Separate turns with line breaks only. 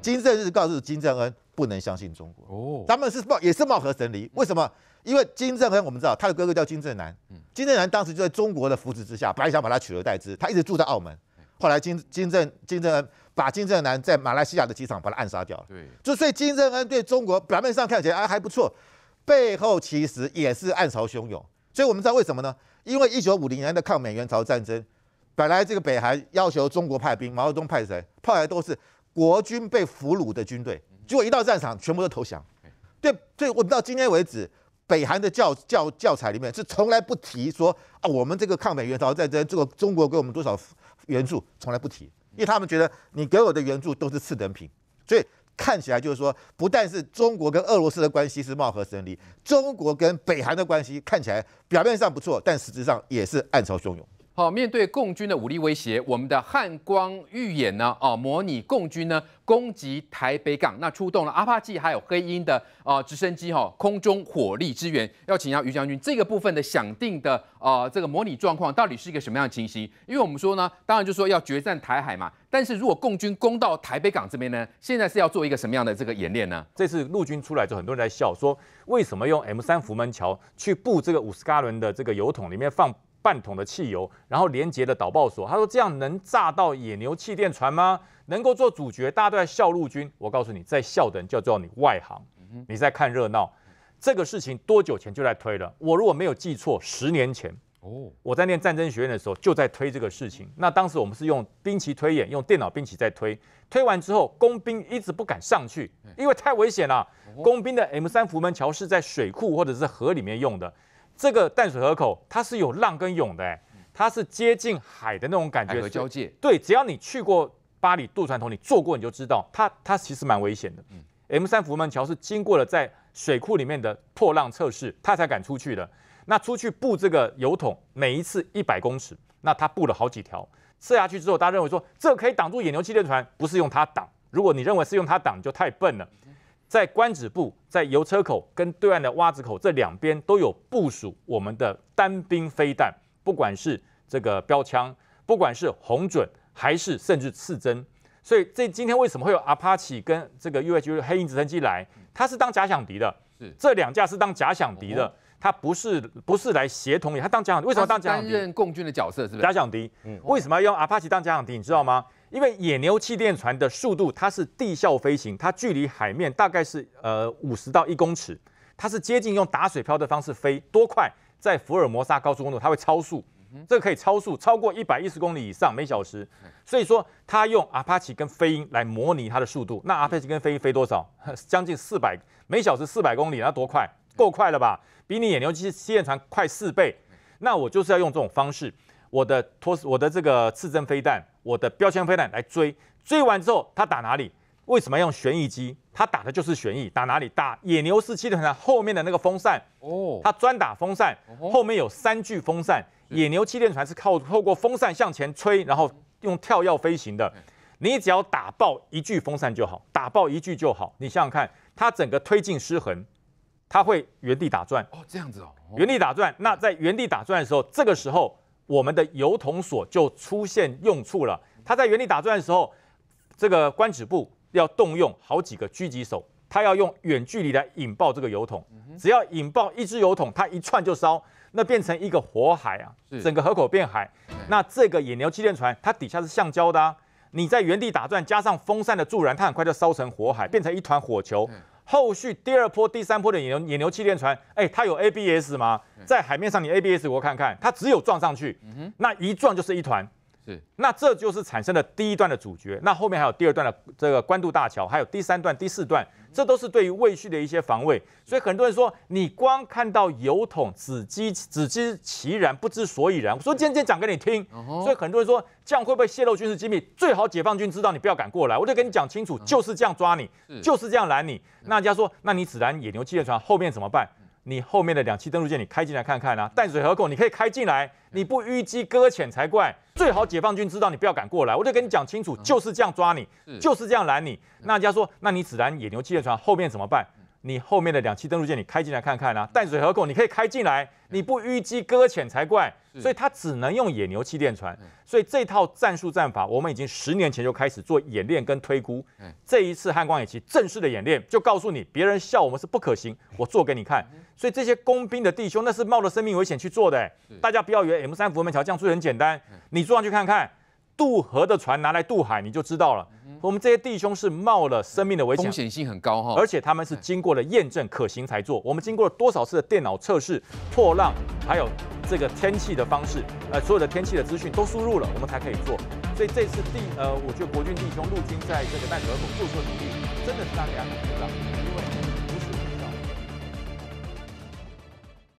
金正日告诉金正恩不能相信中国。哦，他们是貌也是貌合神离。为什么？因为金正恩我们知道他的哥哥叫金正男，金正男当时就在中国的扶持之下，本来想把他取而代之。他一直住在澳门，后来金金正金正恩把金正男在马来西亚的机场把他暗杀掉了。对，就所以金正恩对中国表面上看起来啊还不错，背后其实也是暗潮汹涌。所以我们知道为什么呢？因为一九五零年的抗美援朝战争，本来这个北韩要求中国派兵，毛泽东派谁？派来都是。国军被俘虏的军队，结果一到战场全部都投降。对，以我们到今天为止，北韩的教教教材里面是从来不提说啊，我们这个抗美援朝在这，这个中国给我们多少援助，从来不提，因为他们觉得你给我的援助都是次等品。所以看起来就是说，不但是中国跟俄罗斯的关系是貌合神离，中国跟北韩的关系看起来表面上不错，但实质上也是暗潮汹涌。哦，面对共军的武力威胁，我们的汉光预演呢？哦，模拟共军呢攻击台北港，那出动了阿帕奇还有黑鹰的哦，直升机哈，空中火力支援。要请教于将军，这个部分的想定的哦，这个模拟状况到底是一个什么样的情形？因为我们说呢，当然就说要决战台海嘛。但是如果共军攻到台北港这边呢，现在是要做一个什么样的这个演练呢？这次陆军出来
之后，很多人在笑说，为什么用 M 三福门桥去布这个五斯加仑的这个油桶里面放？半桶的汽油，然后连接的导爆索。他说：“这样能炸到野牛气垫船吗？能够做主角，大家都在笑陆军。我告诉你，在笑的人叫做你外行，你在看热闹。这个事情多久前就在推了？我如果没有记错，十年前哦，我在念战争学院的时候就在推这个事情。那当时我们是用兵棋推演，用电脑兵棋在推。推完之后，工兵一直不敢上去，因为太危险了。工兵的 M 三浮门桥是在水库或者是河里面用的。”这个淡水河口，它是有浪跟涌的，哎，它是接近海的那种感觉。河交界。对，只要你去过巴里渡船头，你坐过你就知道，它它其实蛮危险的。嗯。M 三福门桥是经过了在水库里面的破浪测试，它才敢出去的。那出去布这个油桶，每一次一百公尺，那它布了好几条。射下去之后，大家认为说这可以挡住野牛气垫船，不是用它挡。如果你认为是用它挡，就太笨了。在关子部、在油车口跟对岸的洼子口这两边都有部署我们的单兵飞弹，不管是这个标枪，不管是红准，还是甚至刺针。所以这今天为什么会有 Apache 跟这个 UH-60 黑鹰直升机来？它是当假想敌的，这两架是当假想敌的。他不是不是来协同你，他当假想，敌，为什么当假想敌？担任共军的角色是不是？假想敌，嗯，为什么要用阿帕奇当假想敌？你知道吗？因为野牛气垫船的速度，它是地效飞行，它距离海面大概是呃五十到一公尺，它是接近用打水漂的方式飞，多快？在福尔摩沙高速公路，它会超速，这个可以超速，超过一百一十公里以上每小时。所以说，他用阿帕奇跟飞鹰来模拟它的速度。那阿帕奇跟飞鹰飞多少？将近四百每小时四百公里，那多快？够快了吧？比你野牛气气垫船快四倍，那我就是要用这种方式，我的托我的这个刺针飞弹，我的标签飞弹来追。追完之后，他打哪里？为什么要用旋翼机？他打的就是旋翼，打哪里？打野牛式气垫船后面的那个风扇。哦，他专打风扇，后面有三具风扇。野牛气垫船是靠透过风扇向前吹，然后用跳跃飞行的。你只要打爆一具风扇就好，打爆一具就好。你想想看，它整个推进失衡。它会原地打转哦，
这样子哦，原地
打转。那在原地打转的时候，这个时候我们的油桶锁就出现用处了。它在原地打转的时候，这个官指部要动用好几个狙击手，它要用远距离来引爆这个油桶。只要引爆一支油桶，它一串就烧，那变成一个火海啊，整个河口变海。那这个野牛气垫船，它底下是橡胶的，啊，你在原地打转，加上风扇的助燃，它很快就烧成火海，变成一团火球。后续第二波、第三波的野牛野牛气垫船，哎，它有 ABS 吗？在海面上，你 ABS，我看看，它只有撞上去，那一撞就是一团。那这就是产生的第一段的主角，那后面还有第二段的这个官渡大桥，还有第三段、第四段，这都是对于魏续的一些防卫。所以很多人说，你光看到油桶，只知只知其然，不知所以然。我说今天讲给你听。所以很多人说，这样会不会泄露军事机密？最好解放军知道，你不要敢过来，我就跟你讲清楚，就是这样抓你，就是这样拦你。那人家说，那你只拦野牛气垫船，后面怎么办？你后面的两栖登陆舰，你开进来看看啊！淡水河口，你可以开进来，你不淤积搁浅才怪。最好解放军知道你不要敢过来，我就跟你讲清楚，就是这样抓你，就是这样拦你。那人家说，那你只拦野牛气垫船，后面怎么办？你后面的两栖登陆舰，你开进来看看啊！淡水河口，你可以开进来，你不淤积搁浅才怪。所以它只能用野牛气垫船。所以这套战术战法，我们已经十年前就开始做演练跟推估。这一次汉光演习正式的演练，就告诉你，别人笑我们是不可行，我做给你看。所以这些工兵的弟兄，那是冒着生命危险去做的。大家不要以为 M 三浮门桥架最很简单，你坐上去看看，渡河的船拿来渡海，你就知道了。我们这些弟兄是冒了生命的危险，风险性很高哈，而且他们是经过了验证可行才做。我们经过了多少次的电脑测试、破浪，还有这个天气的方式，呃，所有的天气的资讯都输入了，我们才可以做。所以这次地，呃，我觉得国军弟兄陆军在这个曼德尔谷做出努力，真的是让大家很鼓掌。